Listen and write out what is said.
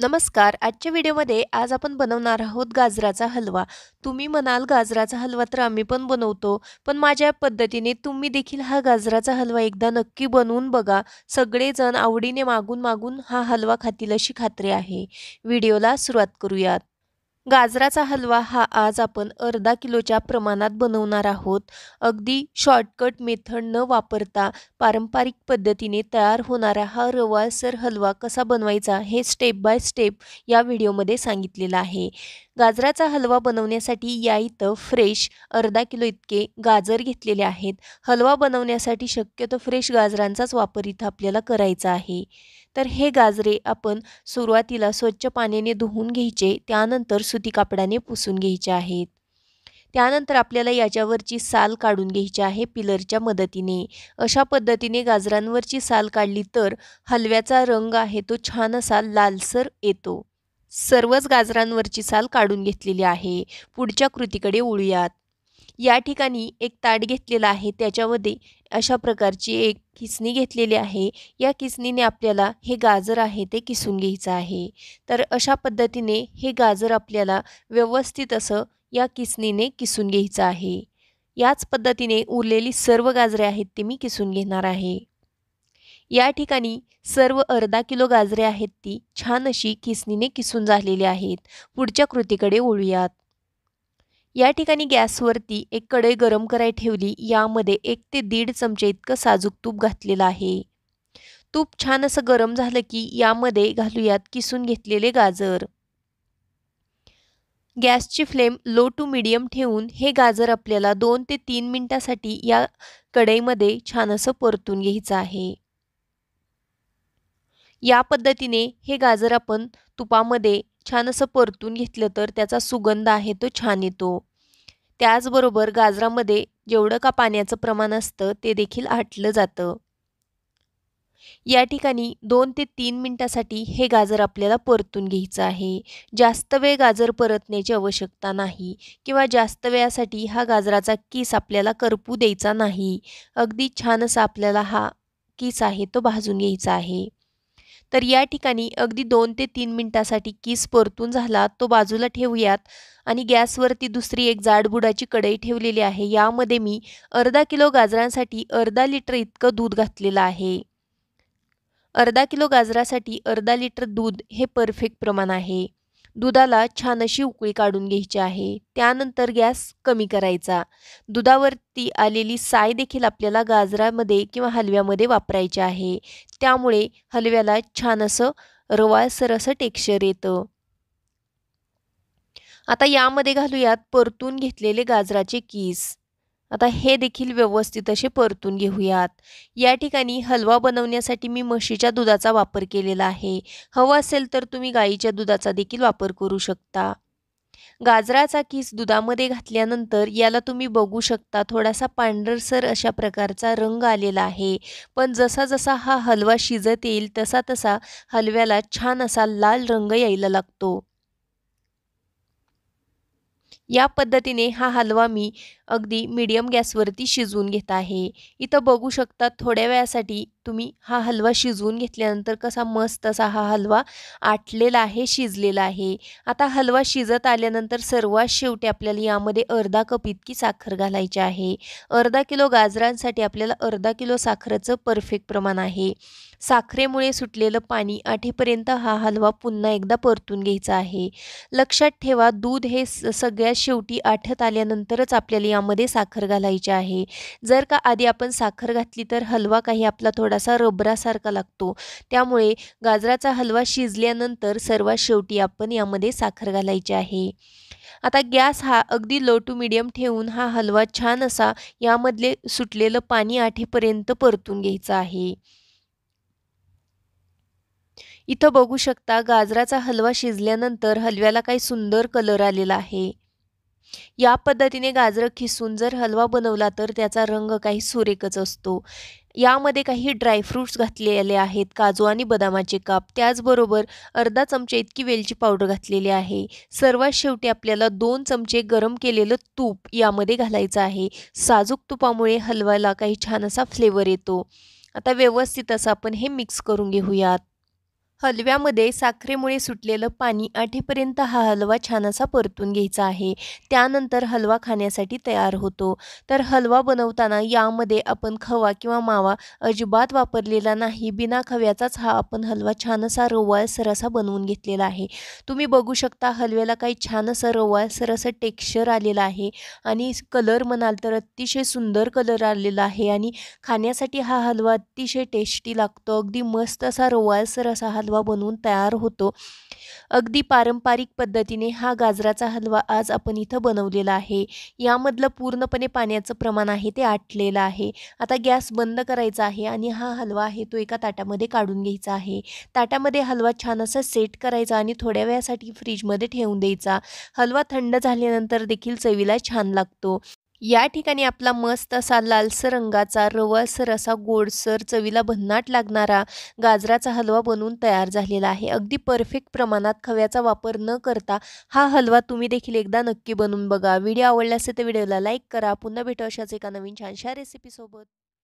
नमस्कार आजच्या व्हिडिओमध्ये आज आपण बनवणार आहोत गाजराचा हलवा तुम्ही म्हणाल गाजराचा हलवा तर आम्ही पण बनवतो पण माझ्या पद्धतीने तुम्ही देखील हा गाजराचा हलवा एकदा नक्की बनवून बघा सगळेजण आवडीने मागून मागून हा हलवा खातील अशी खात्री आहे व्हिडिओला सुरुवात करूयात गाजराचा हलवा हा आज आपण अर्धा किलोच्या प्रमाणात बनवणार आहोत अगदी शॉर्टकट मेथड न वापरता पारंपरिक पद्धतीने तयार होणारा हा रवाळसर हलवा कसा बनवायचा हे स्टेप बाय स्टेप या व्हिडिओमध्ये सांगितलेलं आहे गाजराचा हलवा बनवण्यासाठी या इथं फ्रेश अर्धा किलो इतके गाजर घेतलेले आहेत हलवा बनवण्यासाठी शक्यतो फ्रेश गाजरांचाच वापर इथं आपल्याला करायचा आहे तर हे गाजरे आपण सुरुवातीला स्वच्छ पाण्याने धुवून घ्यायचे त्यानंतर सुती कापडाने पुसून घ्यायचे आहेत त्यानंतर आपल्याला याच्यावरची साल काढून घ्यायची आहे पिलरच्या मदतीने अशा पद्धतीने गाजरांवरची साल काढली तर हलव्याचा रंग आहे तो छान असा लालसर येतो सर्वच गाजरांवरची साल काढून घेतलेली आहे पुढच्या कृतीकडे उळूयात या ठिकाणी एक ताट घेतलेला आहे त्याच्यामध्ये अशा प्रकारची एक किसणी घेतलेली आहे या किसणीने आपल्याला हे गाजर आहे ते किसून घ्यायचं आहे तर अशा पद्धतीने हे गाजर आपल्याला व्यवस्थित असं या किसणीने किसून घ्यायचं आहे याच पद्धतीने उरलेली सर्व गाजरे आहेत ते मी किसून घेणार आहे या ठिकाणी सर्व अर्धा किलो गाजरे आहेत ती छान अशी किसणीने किसून झालेली आहेत पुढच्या कृतीकडे ओळूयात या ठिकाणी गॅसवरती एक कढई गरम कराय ठेवली यामध्ये एक ते दीड चमचे इतकं साजूक तूप घातलेलं आहे तूप छान असं गरम झालं की यामध्ये घालूयात किसून घेतलेले गाजर गॅसची फ्लेम लो टू मिडियम ठेवून हे गाजर आपल्याला दोन ते तीन मिनटासाठी या कढईमध्ये छान असं परतून घ्यायचं आहे या पद्धतीने हे गाजर आपण तुपामध्ये छान असं परतून घेतलं तर त्याचा सुगंध आहे तो छान येतो त्याचबरोबर गाजरामध्ये जेवढं का पाण्याचं प्रमाण असतं ते देखील आटलं जातं या ठिकाणी दोन ते तीन मिनटासाठी हे गाजर आपल्याला परतून घ्यायचं आहे जास्त वेळ गाजर परतण्याची आवश्यकता नाही किंवा जास्त वेळासाठी हा गाजराचा किस आपल्याला करपू द्यायचा नाही अगदी छान असा आपल्याला हा किस आहे तो भाजून घ्यायचा आहे तर या ठिकाणी अगदी दोन ते तीन मिनटासाठी किस परतून झाला तो बाजूला ठेवूयात आणि गॅसवरती दुसरी एक जाडबुडाची कढई ठेवलेली आहे यामध्ये मी अर्धा किलो गाजरांसाठी अर्धा लिटर इतकं दूध घातलेलं आहे अर्धा किलो गाजरासाठी अर्धा लिटर दूध हे परफेक्ट प्रमाण आहे दुधाला छान अशी उकळी काढून घ्यायची आहे त्यानंतर गॅस कमी करायचा दुधावरती आलेली साय देखील आपल्याला गाजरामध्ये किंवा हलव्यामध्ये वापरायची आहे त्यामुळे हलव्याला छान असं रवाळ असं टेक्स्चर येतं आता यामध्ये घालूयात परतून घेतलेले गाजराचे कीस आता हे देखील व्यवस्थित असे परतून घेऊयात या ठिकाणी हलवा बनवण्यासाठी मी म्हशीच्या दुधाचा वापर केलेला आहे हवं असेल तर तुम्ही गाईच्या दुधाचा देखील वापर करू शकता गाजराचा किस दुधामध्ये घातल्यानंतर याला तुम्ही बघू शकता थोडासा पांढरसर अशा प्रकारचा रंग आलेला आहे पण जसा जसा हा हलवा शिजत येईल तसा तसा हलव्याला छान असा लाल रंग यायला लागतो या पद्धतीने हा हलवा मी अगदी मीडियम गॅसवरती शिजवून घेत आहे इथं बघू शकता थोड्या वेळासाठी तुम्ही हा हलवा शिजवून घेतल्यानंतर कसा मस्त असा हा हलवा आटलेला आहे शिजलेला आहे आता हलवा शिजत आल्यानंतर सर्वात शेवटी आपल्याला यामध्ये अर्धा कप इतकी साखर घालायची आहे अर्धा किलो गाजरांसाठी आपल्याला अर्धा किलो साखरेचं परफेक्ट प्रमाण आहे साखरेमुळे सुटलेलं पाणी आठेपर्यंत हा हलवा पुन्हा एकदा परतून घ्यायचा आहे लक्षात ठेवा दूध हे सगळ्यात शेवटी आठत आल्यानंतरच आपल्याला यामध्ये साखर घालायची आहे जर का आधी आपण साखर घातली तर हलवा काही आपला थोडासा रबरासारखा लागतो त्यामुळे गाजराचा हलवा शिजल्यानंतर सर्वात शेवटी आपण यामध्ये साखर घालायची आहे आता गॅस हा अगदी लो टू मीडियम ठेवून हा हलवा छान असा यामधले सुटलेलं पाणी आठीपर्यंत परतून घ्यायचं आहे इथं बघू शकता गाजराचा हलवा शिजल्यानंतर हलव्याला काही सुंदर कलर आलेला आहे या पद्धतीने गाजरं खिसून जर हलवा बनवला तर त्याचा रंग काही सुरेखच असतो यामध्ये काही ड्रायफ्रूट्स घातलेले आहेत काजू आणि बदामाचे काप त्याचबरोबर अर्धा चमचे इतकी वेलची पावडर घातलेली आहे सर्वात शेवटी आपल्याला दोन चमचे गरम केलेलं तूप यामध्ये घालायचं आहे साजूक तुपामुळे हलव्याला काही छान असा फ्लेवर येतो आता व्यवस्थित असं आपण हे मिक्स करून घेऊयात हलव्यामध्ये साखरेमुळे सुटलेलं पाणी आठेपर्यंत हा हलवा छान असा परतून घ्यायचा आहे त्यानंतर हलवा खाण्यासाठी तयार होतो तर हलवा बनवताना यामध्ये आपण खवा किंवा मावा अजिबात वापरलेला नाही बिना खव्याचाच हा आपण हलवा छान असा रवाळसर असा बनवून घेतलेला आहे तुम्ही बघू शकता हलव्याला काही छान असं रवाळसर असं टेक्स्चर आलेलं आहे आणि कलर म्हणाल तर अतिशय सुंदर कलर आलेला आहे आणि खाण्यासाठी हा हलवा अतिशय टेस्टी लागतो अगदी मस्त असा रवाळसर सरसा हलवा हलवा बनवून तयार होतो अगदी पारंपरिक पद्धतीने हा गाजराचा हलवा आज आपण इथं बनवलेला आहे यामधलं पूर्णपणे पाण्याचं प्रमाण आहे ते आटलेलं आहे आता गॅस बंद करायचा आहे आणि हा हलवा आहे तो एका ताटामध्ये काढून घ्यायचा आहे ताटामध्ये हलवा छान असा सेट करायचा आणि थोड्या वेळासाठी फ्रीजमध्ये ठेवून द्यायचा हलवा थंड झाल्यानंतर देखील चवीला छान लागतो या ठिकाणी आपला मस्त असा लालसर रंगाचा रवळसर असा गोडसर चवीला भन्नाट लागणारा गाजराचा हलवा बनवून तयार झालेला आहे अगदी परफेक्ट प्रमाणात खव्याचा वापर न करता हा हलवा तुम्ही देखील एकदा नक्की बनवून बघा व्हिडिओ आवडला असेल तर व्हिडिओला लाईक करा पुन्हा भेटू अशाच एका नवीन छानशा रेसिपीसोबत